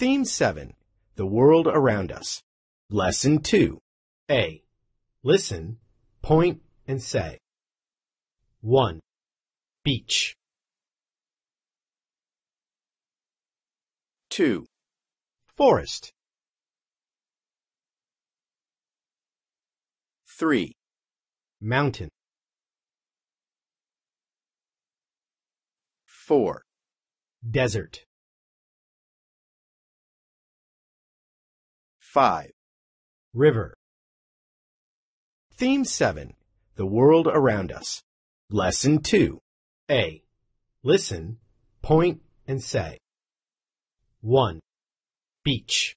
Theme 7 The World Around Us. Lesson 2 A. Listen, point, and say. 1. Beach. 2. Forest. 3. Mountain. 4. Desert. 5. River. Theme 7. The World Around Us. Lesson 2. A. Listen, point, and say. 1. Beach.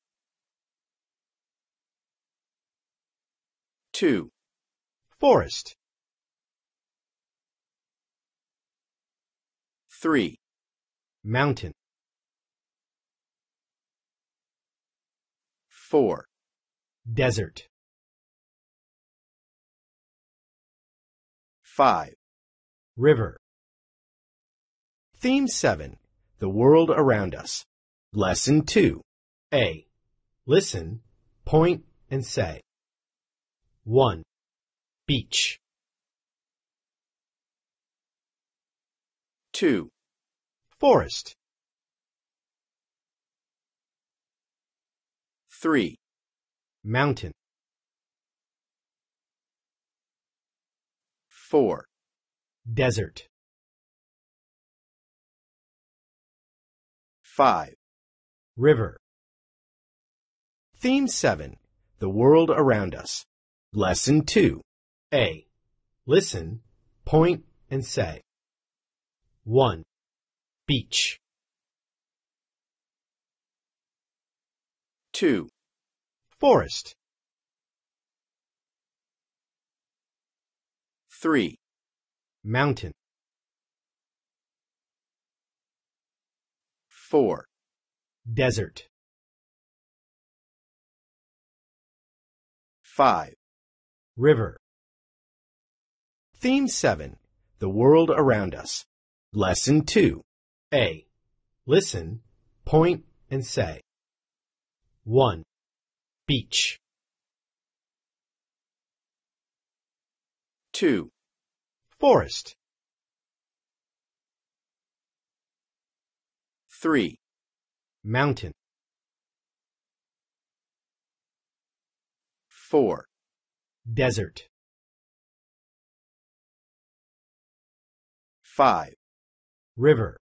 2. Forest. 3. Mountain. 4. Desert. 5. River. Theme 7. The World Around Us. Lesson 2. A. Listen, point, and say. 1. Beach. 2. Forest. 3. Mountain 4. Desert 5. River Theme 7. The World Around Us Lesson 2. A. Listen, point, and say. 1. Beach 2. Forest 3. Mountain 4. Desert 5. River Theme 7. The World Around Us Lesson 2. A. Listen, point, and say. 1. Beach 2. Forest 3. Mountain 4. Desert 5. River